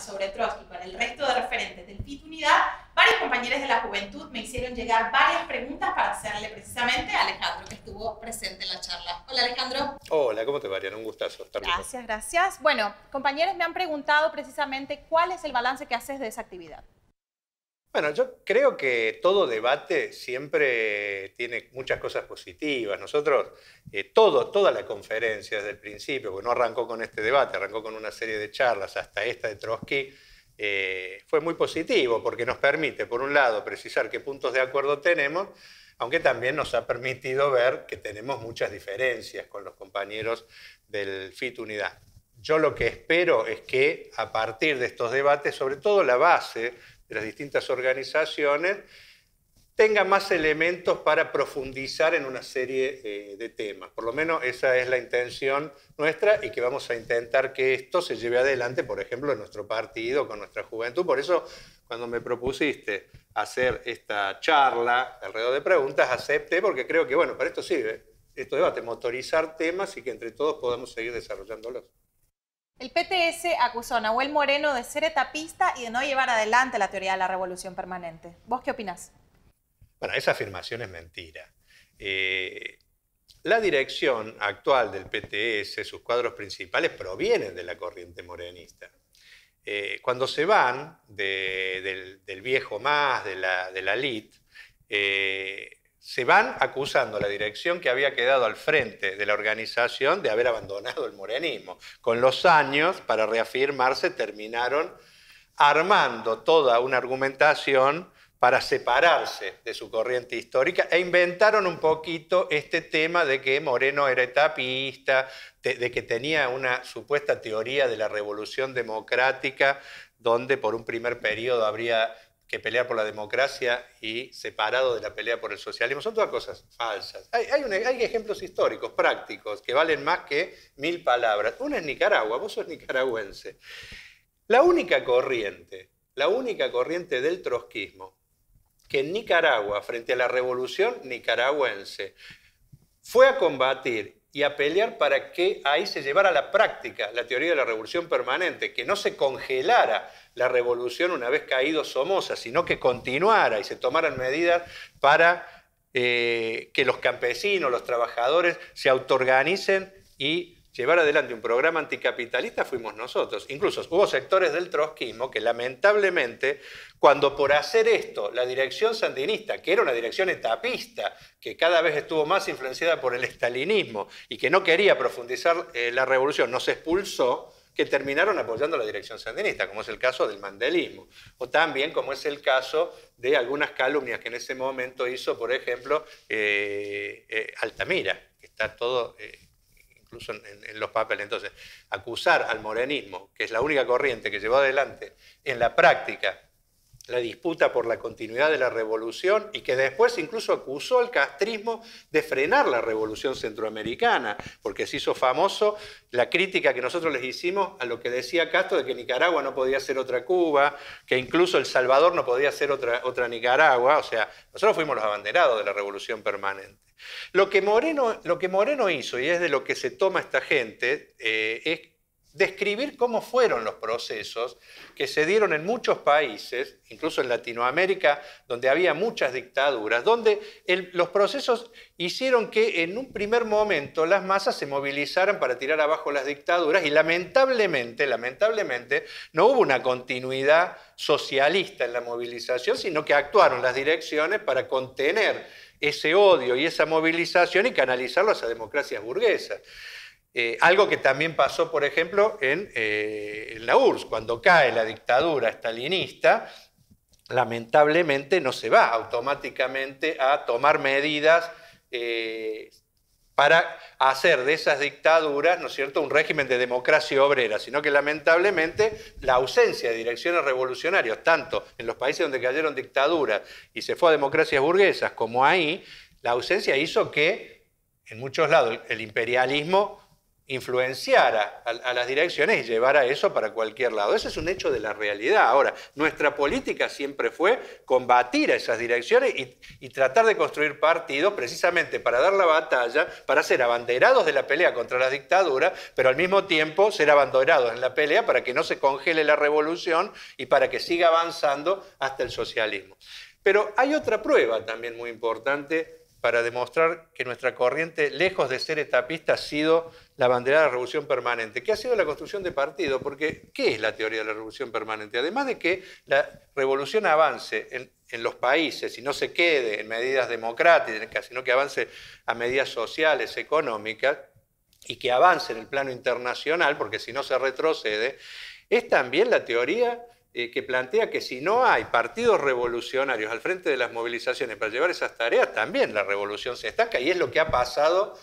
sobre Trotsky para el resto de referentes del FIT Unidad, varios compañeros de la juventud me hicieron llegar varias preguntas para hacerle precisamente a Alejandro, que estuvo presente en la charla. Hola Alejandro. Hola, ¿cómo te va, Un gustazo estar Gracias, gracias. Bueno, compañeros me han preguntado precisamente cuál es el balance que haces de esa actividad. Bueno, yo creo que todo debate siempre tiene muchas cosas positivas. Nosotros, eh, todo, toda la conferencia desde el principio, porque no arrancó con este debate, arrancó con una serie de charlas hasta esta de Trotsky, eh, fue muy positivo porque nos permite, por un lado, precisar qué puntos de acuerdo tenemos, aunque también nos ha permitido ver que tenemos muchas diferencias con los compañeros del FIT Unidad. Yo lo que espero es que a partir de estos debates, sobre todo la base, de las distintas organizaciones tenga más elementos para profundizar en una serie eh, de temas. Por lo menos esa es la intención nuestra y que vamos a intentar que esto se lleve adelante, por ejemplo, en nuestro partido, con nuestra juventud. Por eso, cuando me propusiste hacer esta charla alrededor de preguntas, acepté porque creo que, bueno, para esto sirve, esto debate, motorizar temas y que entre todos podamos seguir desarrollándolos. El PTS acusó a Nahuel Moreno de ser etapista y de no llevar adelante la teoría de la revolución permanente. ¿Vos qué opinás? Bueno, esa afirmación es mentira. Eh, la dirección actual del PTS, sus cuadros principales, provienen de la corriente morenista. Eh, cuando se van del, viejo más, de la, de la LIT, eh, se van acusando a la dirección que había quedado al frente de la organización de haber abandonado el morenismo. Con los años, para reafirmarse, terminaron armando toda una argumentación para separarse de su corriente histórica e inventaron un poquito este tema de que Moreno era etapista, de, que tenía una supuesta teoría de la revolución democrática, donde por un primer periodo habría que pelear por la democracia y separado de la pelea por el socialismo. Son todas cosas falsas. Hay, hay, e, ejemplos históricos, prácticos, que valen más que mil palabras. Uno es Nicaragua, vos sos nicaragüense. La única corriente, la única corriente del trotskismo, que en Nicaragua, frente a la revolución nicaragüense, fue a combatir y a pelear para que ahí se llevara a la práctica la teoría de la revolución permanente, que no se congelara la revolución una vez caído Somoza, sino que continuara y se tomaran medidas para eh, que los campesinos, los trabajadores se autoorganicen y llevar adelante un programa anticapitalista fuimos nosotros. Incluso hubo sectores del trotskismo que lamentablemente, cuando por hacer esto la dirección sandinista, que era una dirección etapista, que cada vez estuvo más influenciada por el estalinismo y que no quería profundizar eh, la revolución, nos expulsó, que terminaron apoyando la dirección sandinista, como es el caso del mandelismo, o también como es el caso de algunas calumnias que en ese momento hizo, por ejemplo, eh, eh, Altamira, que está todo, eh, incluso en, los papeles. Entonces, acusar al morenismo, que es la única corriente que llevó adelante en la práctica la disputa por la continuidad de la revolución y que después incluso acusó al castrismo de frenar la revolución centroamericana, porque se hizo famoso la crítica que nosotros les hicimos a lo que decía Castro de que Nicaragua no podía ser otra Cuba, que incluso El Salvador no podía ser otra, otra Nicaragua, o sea, nosotros fuimos los abanderados de la revolución permanente. Lo que Moreno, lo que Moreno hizo, y es de lo que se toma esta gente, eh, es describir cómo fueron los procesos que se dieron en muchos países, incluso en Latinoamérica, donde había muchas dictaduras, donde los procesos hicieron que en un primer momento las masas se movilizaran para tirar abajo las dictaduras y lamentablemente, lamentablemente, no hubo una continuidad socialista en la movilización, sino que actuaron las direcciones para contener ese odio y esa movilización y canalizarlo a democracias burguesas. Eh, algo que también pasó, por ejemplo, eh, en, la URSS, cuando cae la dictadura stalinista, lamentablemente no se va automáticamente a tomar medidas eh, para hacer de esas dictaduras, ¿no es cierto?, un régimen de democracia obrera, sino que lamentablemente la ausencia de direcciones revolucionarias, tanto en los países donde cayeron dictaduras y se fue a democracias burguesas como ahí, la ausencia hizo que en muchos lados el imperialismo influenciara a, las direcciones y a eso para cualquier lado. Ese es un hecho de la realidad. Ahora, nuestra política siempre fue combatir a esas direcciones y, tratar de construir partidos precisamente para dar la batalla, para ser abanderados de la pelea contra las dictaduras, pero al mismo tiempo ser abanderados en la pelea para que no se congele la revolución y para que siga avanzando hasta el socialismo. Pero hay otra prueba también muy importante para demostrar que nuestra corriente, lejos de ser etapista, ha sido la bandera de la revolución permanente, que ha sido la construcción de partido, porque ¿qué es la teoría de la revolución permanente? Además de que la revolución avance en, en los países y no se quede en medidas democráticas, sino que avance a medidas sociales, económicas, y que avance en el plano internacional, porque si no se retrocede, es también la teoría eh, que plantea que si no hay partidos revolucionarios al frente de las movilizaciones para llevar esas tareas, también la revolución se estanca y es lo que ha pasado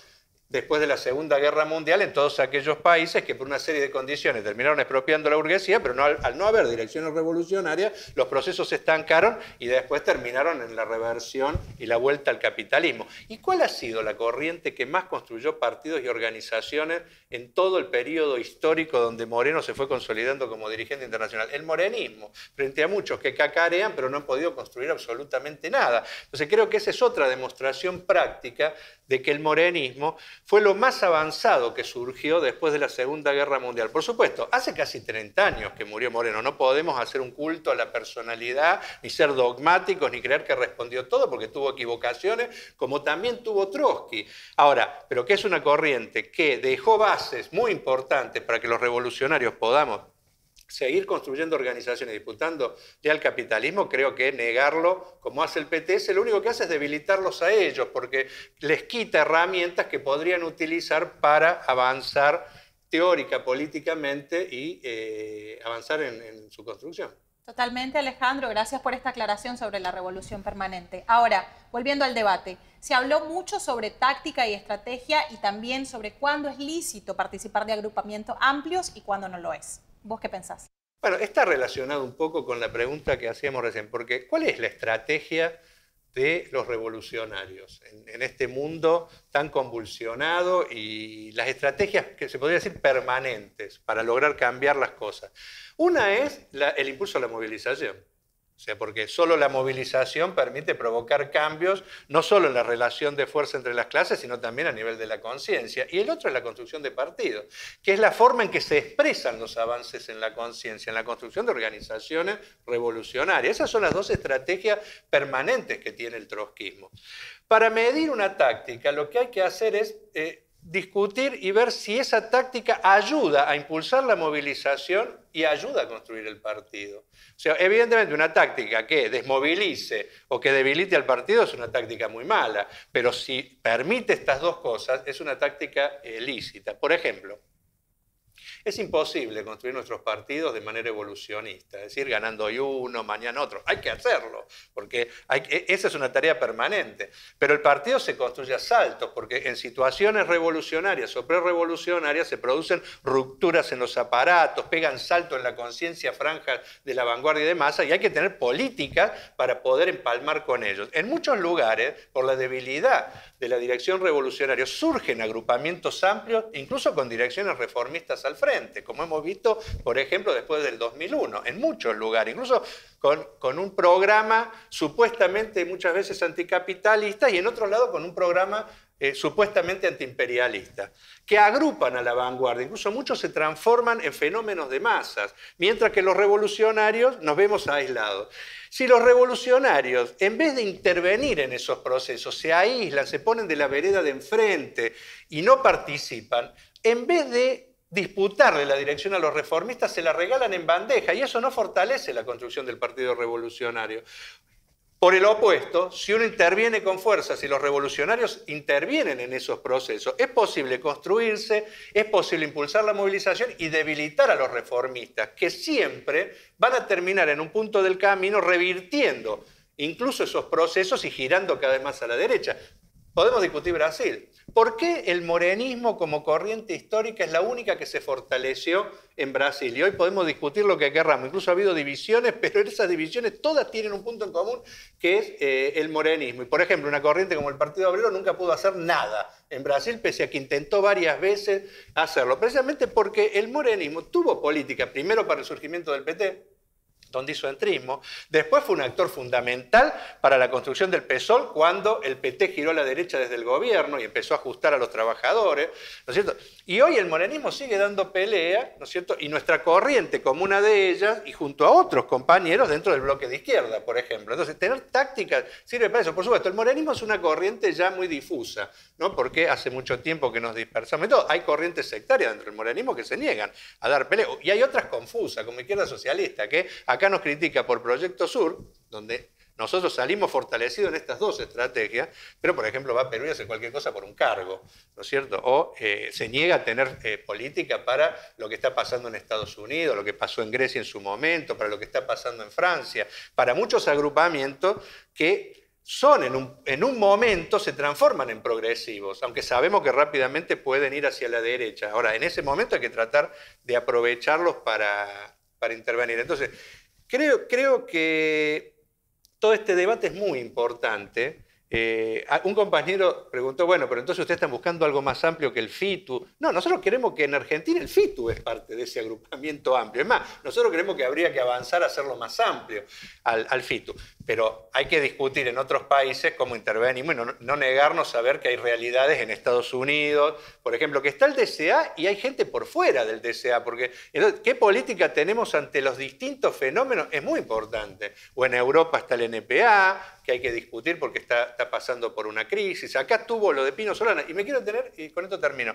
después de la Segunda Guerra Mundial en todos aquellos países que por una serie de condiciones terminaron expropiando la burguesía, pero al, al, no haber direcciones revolucionarias, los procesos se estancaron y después terminaron en la reversión y la vuelta al capitalismo. ¿Y cuál ha sido la corriente que más construyó partidos y organizaciones en todo el periodo histórico donde Moreno se fue consolidando como dirigente internacional? El morenismo, frente a muchos que cacarean pero no han podido construir absolutamente nada. Entonces creo que esa es otra demostración práctica de que el morenismo fue lo más avanzado que surgió después de la Segunda Guerra Mundial. Por supuesto, hace casi 30 años que murió Moreno, no podemos hacer un culto a la personalidad, ni ser dogmáticos, ni creer que respondió todo, porque tuvo equivocaciones, como también tuvo Trotsky. Ahora, pero que es una corriente que dejó bases muy importantes para que los revolucionarios podamos seguir construyendo organizaciones disputando ya el capitalismo, creo que negarlo, como hace el PTS, lo único que hace es debilitarlos a ellos, porque les quita herramientas que podrían utilizar para avanzar teórica, políticamente y eh, avanzar en, en su construcción. Totalmente, Alejandro. Gracias por esta aclaración sobre la revolución permanente. Ahora, volviendo al debate, se habló mucho sobre táctica y estrategia y también sobre cuándo es lícito participar de agrupamientos amplios y cuándo no lo es. ¿Vos qué pensás? Bueno, está relacionado un poco con la pregunta que hacíamos recién, porque ¿cuál es la estrategia de los revolucionarios en, este mundo tan convulsionado y las estrategias que se podría decir permanentes para lograr cambiar las cosas? Una es el impulso a la movilización. O sea, porque solo la movilización permite provocar cambios, no solo en la relación de fuerza entre las clases, sino también a nivel de la conciencia. Y el otro es la construcción de partidos, que es la forma en que se expresan los avances en la conciencia, en la construcción de organizaciones revolucionarias. Esas son las dos estrategias permanentes que tiene el trotskismo. Para medir una táctica, lo que hay que hacer es... Eh, discutir y ver si esa táctica ayuda a impulsar la movilización y ayuda a construir el partido. O sea, evidentemente una táctica que desmovilice o que debilite al partido es una táctica muy mala, pero si permite estas dos cosas es una táctica lícita. Por ejemplo, es imposible construir nuestros partidos de manera evolucionista, es decir, ganando hoy uno, mañana otro. Hay que hacerlo, porque e, esa es una tarea permanente. Pero el partido se construye a saltos, porque en situaciones revolucionarias o prerevolucionarias se producen rupturas en los aparatos, pegan salto en la conciencia, franja de la vanguardia de masa, y hay que tener política para poder empalmar con ellos. En muchos lugares, por la debilidad de la dirección revolucionaria, surgen agrupamientos amplios, incluso con direcciones reformistas al frente como hemos visto, por ejemplo, después del 2001, en muchos lugares, incluso con, un programa supuestamente muchas veces anticapitalista y en otro lado con un programa eh, supuestamente antiimperialista, que agrupan a la vanguardia. Incluso muchos se transforman en fenómenos de masas, mientras que los revolucionarios nos vemos aislados. Si los revolucionarios, en vez de intervenir en esos procesos, se aíslan, se ponen de la vereda de enfrente y no participan, en vez de disputarle la dirección a los reformistas, se la regalan en bandeja y eso no fortalece la construcción del Partido Revolucionario. Por el opuesto, si uno interviene con fuerza, si los revolucionarios intervienen en esos procesos, es posible construirse, es posible impulsar la movilización y debilitar a los reformistas, que siempre van a terminar en un punto del camino revirtiendo incluso esos procesos y girando cada vez más a la derecha. Podemos discutir Brasil. ¿Por qué el morenismo como corriente histórica es la única que se fortaleció en Brasil? Y hoy podemos discutir lo que querramos. Incluso ha habido divisiones, pero esas divisiones todas tienen un punto en común, que es eh, el morenismo. Y por ejemplo, una corriente como el Partido Obrero nunca pudo hacer nada en Brasil, pese a que intentó varias veces hacerlo. Precisamente porque el morenismo tuvo política, primero para el surgimiento del PT, donde hizo entrismo. Después fue un actor fundamental para la construcción del PSOL cuando el PT giró a la derecha desde el gobierno y empezó a ajustar a los trabajadores, ¿no cierto? Y hoy el morenismo sigue dando pelea, ¿no cierto? Y nuestra corriente como una de ellas y junto a otros compañeros dentro del bloque de izquierda, por ejemplo. Entonces, tener tácticas sirve para eso. Por supuesto, el morenismo es una corriente ya muy difusa, ¿no? Porque hace mucho tiempo que nos dispersamos. Entonces, hay corrientes sectarias dentro del morenismo que se niegan a dar pelea. Y hay otras confusas, como izquierda socialista, que acá nos critica por Proyecto Sur, donde nosotros salimos fortalecidos en estas dos estrategias, pero por ejemplo va a Perú y hace cualquier cosa por un cargo, ¿no es cierto? O eh, se niega a tener eh, política para lo que está pasando en Estados Unidos, lo que pasó en Grecia en su momento, para lo que está pasando en Francia, para muchos agrupamientos que son en un, en un, momento, se transforman en progresivos, aunque sabemos que rápidamente pueden ir hacia la derecha. Ahora, en ese momento hay que tratar de aprovecharlos para, para intervenir. Entonces, Creo, que todo este debate es muy importante eh, un compañero preguntó, bueno, pero entonces usted están buscando algo más amplio que el FITU. No, nosotros queremos que en Argentina el FITU es parte de ese agrupamiento amplio. Es más, nosotros creemos que habría que avanzar a hacerlo más amplio al, FITU. Pero hay que discutir en otros países cómo intervenimos no, negarnos a ver que hay realidades en Estados Unidos, por ejemplo, que está el DSA y hay gente por fuera del DSA porque qué política tenemos ante los distintos fenómenos es muy importante. O en Europa está el NPA, que hay que discutir porque está, pasando por una crisis. Acá estuvo lo de Pino Solana, y me quiero tener, y con esto termino.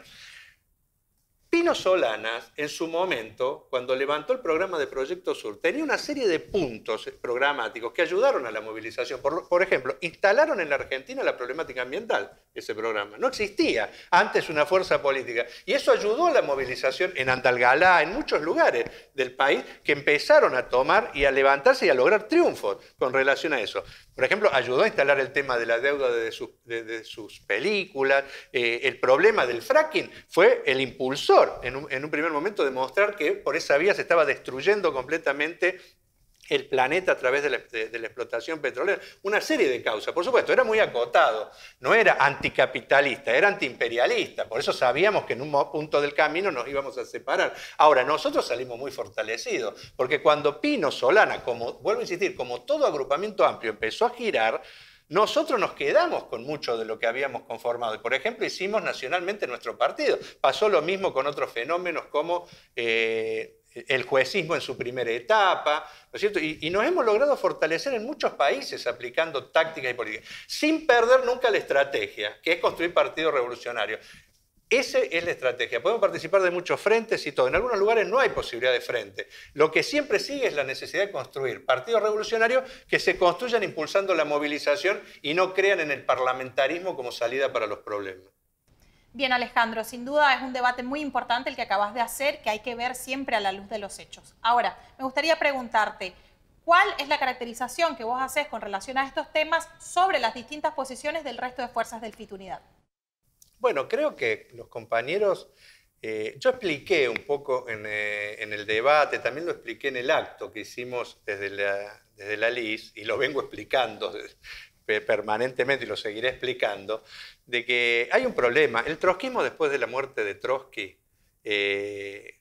Pino Solanas, en su momento, cuando levantó el programa de Proyecto Sur, tenía una serie de puntos programáticos que ayudaron a la movilización. Por, por, ejemplo, instalaron en la Argentina la problemática ambiental, ese programa. No existía antes una fuerza política. Y eso ayudó a la movilización en Andalgalá, en muchos lugares del país, que empezaron a tomar y a levantarse y a lograr triunfos con relación a eso. Por ejemplo, ayudó a instalar el tema de la deuda de, sus, películas. Eh, el problema del fracking fue el impulsor en en un primer momento de mostrar que por esa vía se estaba destruyendo completamente el planeta a través de la, explotación petrolera. Una serie de causas. Por supuesto, era muy acotado. No era anticapitalista, era antiimperialista. Por eso sabíamos que en un punto del camino nos íbamos a separar. Ahora, nosotros salimos muy fortalecidos, porque cuando Pino Solana, como, vuelvo a insistir, como todo agrupamiento amplio empezó a girar, nosotros nos quedamos con mucho de lo que habíamos conformado. Por ejemplo, hicimos nacionalmente nuestro partido. Pasó lo mismo con otros fenómenos como... Eh, el juecismo en su primera etapa, cierto? Y, y, nos hemos logrado fortalecer en muchos países aplicando tácticas y políticas, sin perder nunca la estrategia, que es construir partidos revolucionarios. Esa es la estrategia. Podemos participar de muchos frentes y todo. En algunos lugares no hay posibilidad de frente. Lo que siempre sigue es la necesidad de construir partidos revolucionarios que se construyan impulsando la movilización y no crean en el parlamentarismo como salida para los problemas. Bien, Alejandro, sin duda es un debate muy importante el que acabas de hacer, que hay que ver siempre a la luz de los hechos. Ahora, me gustaría preguntarte, ¿cuál es la caracterización que vos haces con relación a estos temas sobre las distintas posiciones del resto de fuerzas del FITUNIDAD? Bueno, creo que los compañeros, eh, yo expliqué un poco eh, en, el debate, también lo expliqué en el acto que hicimos desde la, desde la LIS y lo vengo explicando permanentemente y lo seguiré explicando, de que hay un problema. El trotskismo después de la muerte de Trotsky eh,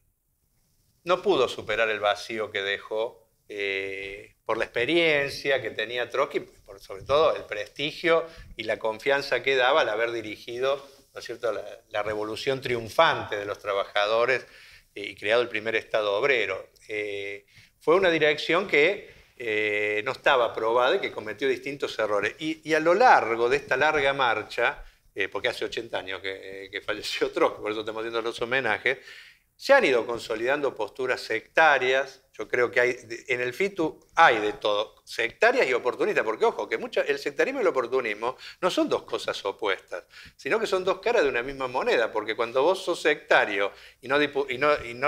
no pudo superar el vacío que dejó eh, por la experiencia que tenía Trotsky, por, sobre todo el prestigio y la confianza que daba al haber dirigido ¿no es cierto? La, revolución triunfante de los trabajadores y creado el primer Estado obrero. Eh, fue una dirección que no estaba aprobada y que cometió distintos errores. y, a lo largo de esta larga marcha, eh, porque hace 80 años que, eh, falleció Trotsky, por eso estamos haciendo los homenajes, se han ido consolidando posturas sectarias yo creo que hay, en el FITU hay de todo, sectarias y oportunistas, porque ojo, que el sectarismo y el oportunismo no son dos cosas opuestas, sino que son dos caras de una misma moneda, porque cuando vos sos sectario y no,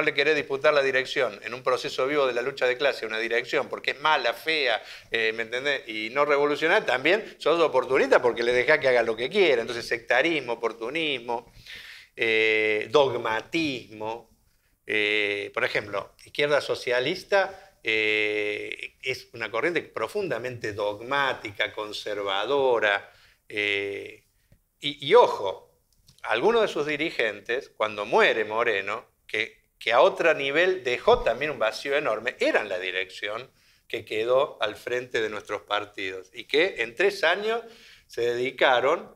le querés disputar la dirección en un proceso vivo de la lucha de clase, una dirección, porque es mala, fea, eh, ¿me entendés? Y no revolucionaria, también sos oportunista porque le dejás que haga lo que quiera. Entonces, sectarismo, oportunismo, eh, dogmatismo, eh, por ejemplo, izquierda socialista eh, es una corriente profundamente dogmática, conservadora. Eh, y, ojo, algunos de sus dirigentes, cuando muere Moreno, que, a otro nivel dejó también un vacío enorme, eran la dirección que quedó al frente de nuestros partidos y que en tres años se dedicaron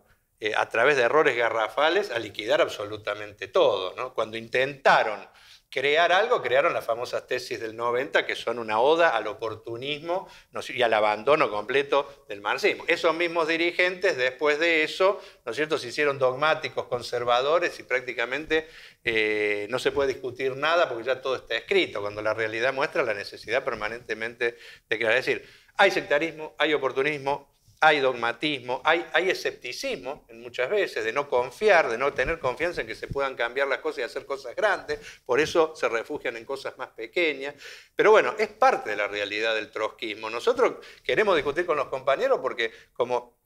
a través de errores garrafales a liquidar absolutamente todo. Cuando intentaron crear algo, crearon las famosas tesis del 90, que son una oda al oportunismo y al abandono completo del marxismo. Esos mismos dirigentes, después de eso, ¿no es cierto?, se hicieron dogmáticos, conservadores y prácticamente eh, no se puede discutir nada porque ya todo está escrito, cuando la realidad muestra la necesidad permanentemente de crear. decir, hay sectarismo, hay oportunismo, hay dogmatismo, hay, escepticismo muchas veces, de no confiar, de no tener confianza en que se puedan cambiar las cosas y hacer cosas grandes, por eso se refugian en cosas más pequeñas. Pero bueno, es parte de la realidad del trotskismo. Nosotros queremos discutir con los compañeros porque como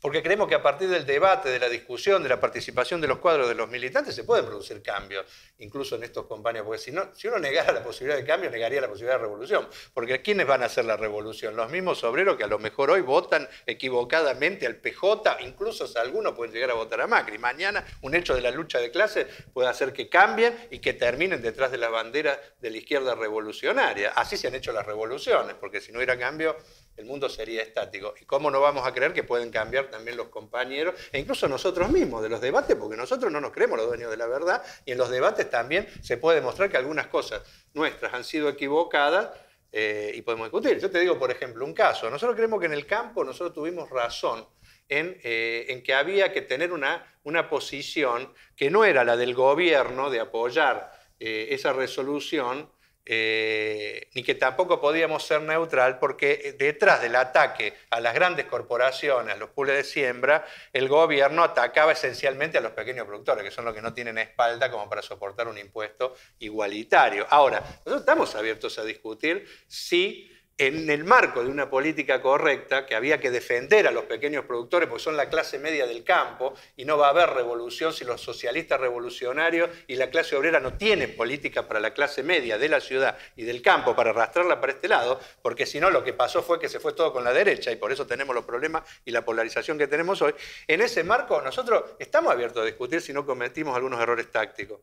porque creemos que a partir del debate, de la discusión, de la participación de los cuadros de los militantes, se pueden producir cambios, incluso en estos compañeros. Porque si, no, uno negara la posibilidad de cambio, negaría la posibilidad de revolución. Porque ¿quiénes van a hacer la revolución? Los mismos obreros que a lo mejor hoy votan equivocadamente al PJ, incluso algunos pueden llegar a votar a Macri. Mañana un hecho de la lucha de clases puede hacer que cambien y que terminen detrás de la bandera de la izquierda revolucionaria. Así se han hecho las revoluciones, porque si no hubiera cambio, el mundo sería estático. ¿Y cómo no vamos a creer que pueden cambiar también los compañeros e incluso nosotros mismos de los debates? Porque nosotros no nos creemos los dueños de la verdad y en los debates también se puede demostrar que algunas cosas nuestras han sido equivocadas eh, y podemos discutir. Yo te digo, por ejemplo, un caso. Nosotros creemos que en el campo nosotros tuvimos razón en, eh, que había que tener una, una posición que no era la del gobierno de apoyar eh, esa resolución eh, ni que tampoco podíamos ser neutral, porque eh, detrás del ataque a las grandes corporaciones, a los pules de siembra, el gobierno atacaba esencialmente a los pequeños productores, que son los que no tienen espalda como para soportar un impuesto igualitario. Ahora, nosotros estamos abiertos a discutir si en el marco de una política correcta, que había que defender a los pequeños productores, porque son la clase media del campo, y no va a haber revolución si los socialistas revolucionarios y la clase obrera no tienen política para la clase media de la ciudad y del campo para arrastrarla para este lado, porque si no lo que pasó fue que se fue todo con la derecha, y por eso tenemos los problemas y la polarización que tenemos hoy. En ese marco nosotros estamos abiertos a discutir si no cometimos algunos errores tácticos.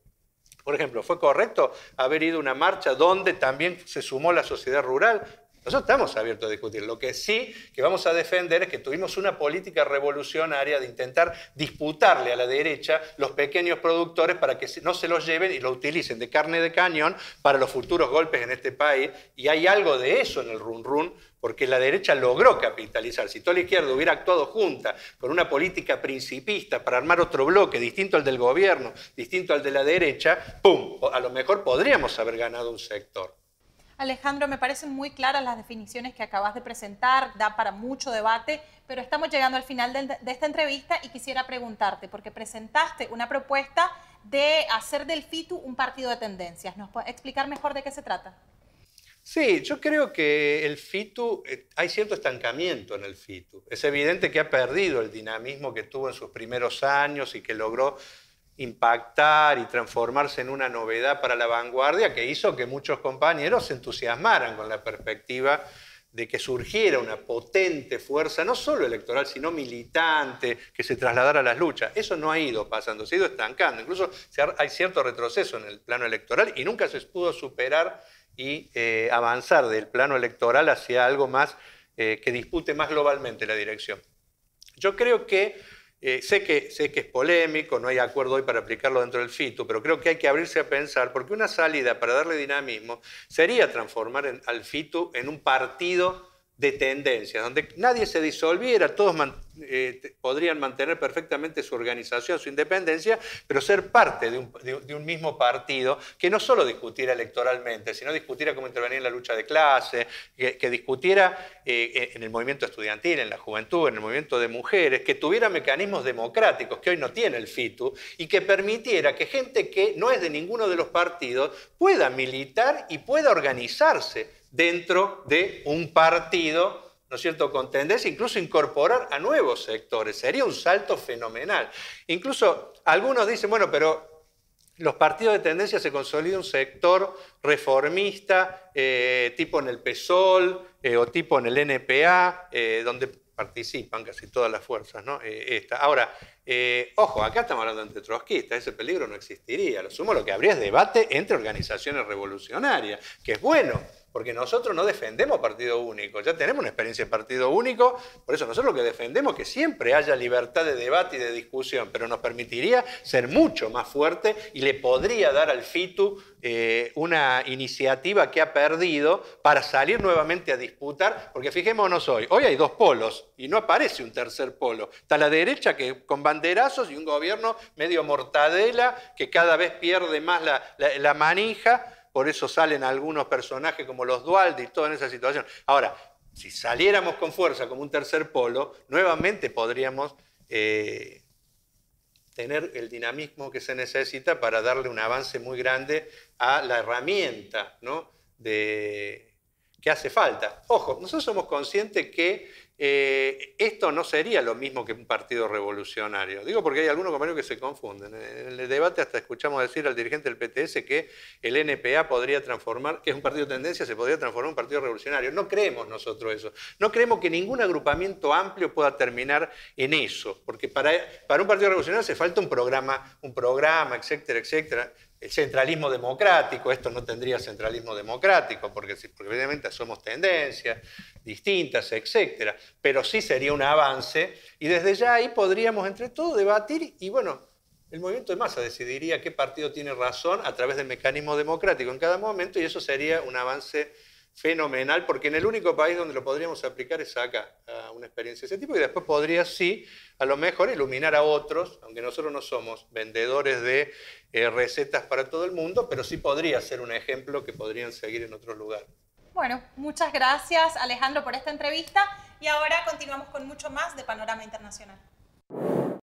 Por ejemplo, ¿fue correcto haber ido a una marcha donde también se sumó la sociedad rural nosotros estamos abiertos a discutir. Lo que sí que vamos a defender es que tuvimos una política revolucionaria de intentar disputarle a la derecha los pequeños productores para que no se los lleven y lo utilicen de carne de cañón para los futuros golpes en este país. Y hay algo de eso en el run run porque la derecha logró capitalizar. Si toda la izquierda hubiera actuado junta con una política principista para armar otro bloque distinto al del gobierno, distinto al de la derecha, ¡pum! A lo mejor podríamos haber ganado un sector. Alejandro, me parecen muy claras las definiciones que acabas de presentar, da para mucho debate, pero estamos llegando al final de, esta entrevista y quisiera preguntarte, porque presentaste una propuesta de hacer del FITU un partido de tendencias. ¿Nos puedes explicar mejor de qué se trata? Sí, yo creo que el FITU, eh, hay cierto estancamiento en el FITU. Es evidente que ha perdido el dinamismo que tuvo en sus primeros años y que logró impactar y transformarse en una novedad para la vanguardia que hizo que muchos compañeros se entusiasmaran con la perspectiva de que surgiera una potente fuerza, no solo electoral, sino militante, que se trasladara a las luchas. Eso no ha ido pasando, se ha ido estancando. Incluso hay cierto retroceso en el plano electoral y nunca se pudo superar y eh, avanzar del plano electoral hacia algo más eh, que dispute más globalmente la dirección. Yo creo que eh, sé, que, sé que es polémico, no hay acuerdo hoy para aplicarlo dentro del FITU, pero creo que hay que abrirse a pensar, porque una salida para darle dinamismo sería transformar al FITU en un partido de tendencias, donde nadie se disolviera, todos eh, podrían mantener perfectamente su organización, su independencia, pero ser parte de un, mismo partido que no solo discutiera electoralmente, sino discutiera cómo intervenir en la lucha de clase, que, discutiera eh, en el movimiento estudiantil, en la juventud, en el movimiento de mujeres, que tuviera mecanismos democráticos que hoy no tiene el FITU y que permitiera que gente que no es de ninguno de los partidos pueda militar y pueda organizarse dentro de un partido ¿no es cierto?, con tendencia incluso incorporar a nuevos sectores. Sería un salto fenomenal. Incluso algunos dicen, bueno, pero los partidos de tendencia se consolida un sector reformista, eh, tipo en el PSOL eh, o tipo en el NPA, eh, donde participan casi todas las fuerzas, ¿no? Ahora, ojo, acá estamos hablando de trotskistas, ese peligro no existiría. Lo sumo, lo que habría es debate entre organizaciones revolucionarias, que es bueno, porque nosotros no defendemos partido único, ya tenemos una experiencia de partido único, por eso nosotros lo que defendemos es que siempre haya libertad de debate y de discusión, pero nos permitiría ser mucho más fuerte y le podría dar al FITU eh, una iniciativa que ha perdido para salir nuevamente a disputar, porque fijémonos hoy, hoy hay dos polos y no aparece un tercer polo, está la derecha que con banderazos y un gobierno medio mortadela que cada vez pierde más la manija, por eso salen algunos personajes como los Dualdi y todo en esa situación. Ahora, si saliéramos con fuerza como un tercer polo, nuevamente podríamos eh, tener el dinamismo que se necesita para darle un avance muy grande a la herramienta ¿no? de, que hace falta. Ojo, nosotros somos conscientes que eh, esto no sería lo mismo que un partido revolucionario. Digo porque hay algunos compañeros que se confunden. En el debate hasta escuchamos decir al dirigente del PTS que el NPA podría transformar, que es un partido de tendencia, se podría transformar en un partido revolucionario. No creemos nosotros eso. No creemos que ningún agrupamiento amplio pueda terminar en eso, porque para, para un partido revolucionario hace falta un programa, un programa, etcétera, etcétera el centralismo democrático, esto no tendría centralismo democrático, porque evidentemente somos tendencias distintas, etc. Pero sí sería un avance y desde ya ahí podríamos entre todos debatir y bueno, el movimiento de masa decidiría qué partido tiene razón a través del mecanismo democrático en cada momento y eso sería un avance fenomenal, porque en el único país donde lo podríamos aplicar es acá, a una experiencia de ese tipo, y después podría, sí, a lo mejor iluminar a otros, aunque nosotros no somos vendedores de eh, recetas para todo el mundo, pero sí podría ser un ejemplo que podrían seguir en otro lugar. Bueno, muchas gracias Alejandro por esta entrevista y ahora continuamos con mucho más de Panorama Internacional.